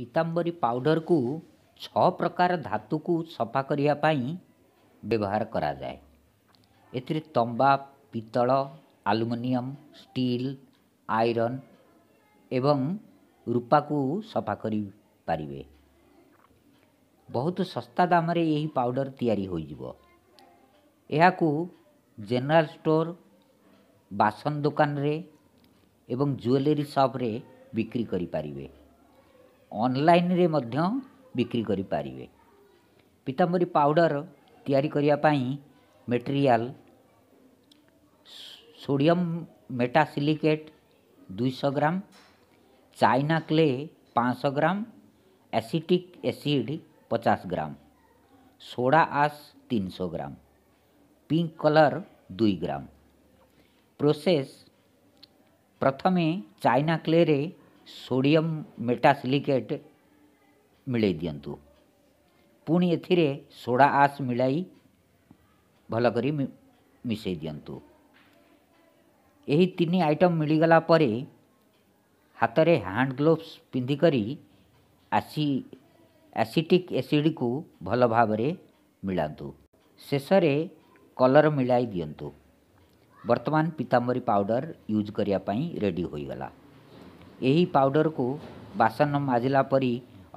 ପୀତାମ୍ବରୀ ପାଉଡ଼ରକୁ ଛଅ ପ୍ରକାର ଧାତୁକୁ ସଫା କରିବା ପାଇଁ ବ୍ୟବହାର କରାଯାଏ ଏଥିରେ ତମ୍ବା ପିତ୍ତଳ ଆଲୁମିନିୟମ ଷ୍ଟିଲ ଆଇରନ୍ ଏବଂ ରୂପାକୁ ସଫା କରିପାରିବେ ବହୁତ ଶସ୍ତା ଦାମରେ ଏହି ପାଉଡ଼ର ତିଆରି ହୋଇଯିବ ଏହାକୁ ଜେନେରାଲ ଷ୍ଟୋର ବାସନ ଦୋକାନରେ ଏବଂ ଜୁଏଲେରୀ ସପ୍ରେ ବିକ୍ରି କରିପାରିବେ ଅନଲାଇନ୍ରେ ମଧ୍ୟ ବିକ୍ରି କରିପାରିବେ ପିତାମ୍ବରୀ ପାଉଡ଼ର୍ ତିଆରି କରିବା ପାଇଁ ମେଟେରିଆଲ୍ ସୋଡ଼ିୟମ୍ ମେଟାସିଲିକେଟ୍ ଦୁଇଶହ ଗ୍ରାମ ଚାଇନା କ୍ଲେ ପାଞ୍ଚଶହ ଗ୍ରାମ ଏସିଟିକ୍ ଏସିଡ଼୍ ପଚାଶ ଗ୍ରାମ ସୋଡ଼ା ଆସ୍ ତିନିଶହ ଗ୍ରାମ ପିଙ୍କ କଲର୍ ଦୁଇ ଗ୍ରାମ ପ୍ରୋସେସ୍ ପ୍ରଥମେ ଚାଇନା କ୍ଲେରେ ସୋଡ଼ିୟମ୍ ମେଟାସିଲିକେଟ୍ ମିଳାଇ ଦିଅନ୍ତୁ ପୁଣି ଏଥିରେ ସୋଡ଼ା ଆଶ୍ ମିଳାଇ ଭଲ କରି ମିଶାଇ ଦିଅନ୍ତୁ ଏହି ତିନି ଆଇଟମ୍ ମିଳିଗଲା ପରେ ହାତରେ ହ୍ୟାଣ୍ଡ ଗ୍ଲୋଭ୍ସ ପିନ୍ଧିକରି ଆସି ଆସିଟିକ୍ ଏସିଡ଼୍କୁ ଭଲ ଭାବରେ ମିଳାନ୍ତୁ ଶେଷରେ କଲର୍ ମିଳାଇ ଦିଅନ୍ତୁ ବର୍ତ୍ତମାନ ପିତାମ୍ବରୀ ପାଉଡ଼ର ୟୁଜ୍ କରିବା ପାଇଁ ରେଡ଼ି ହୋଇଗଲା ଏହି ପାଉଡ଼ରକୁ ବାସନ ମାଜିଲା ପରି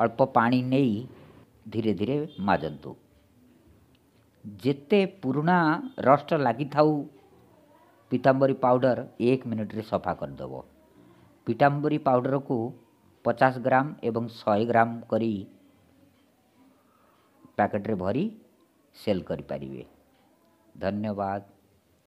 ଅଳ୍ପ ପାଣି ନେଇ ଧୀରେ ଧୀରେ ମାଜନ୍ତୁ ଯେତେ ପୁରୁଣା ରଷ୍ଟ ଲାଗିଥାଉ ପିତାମ୍ବରୀ ପାଉଡ଼ର ଏକ ମିନିଟ୍ରେ ସଫା କରିଦେବ ପିତାମ୍ବରୀ ପାଉଡ଼ରକୁ ପଚାଶ ଗ୍ରାମ ଏବଂ ଶହେ ଗ୍ରାମ କରି ପ୍ୟାକେଟ୍ରେ ଭରି ସେଲ୍ କରିପାରିବେ ଧନ୍ୟବାଦ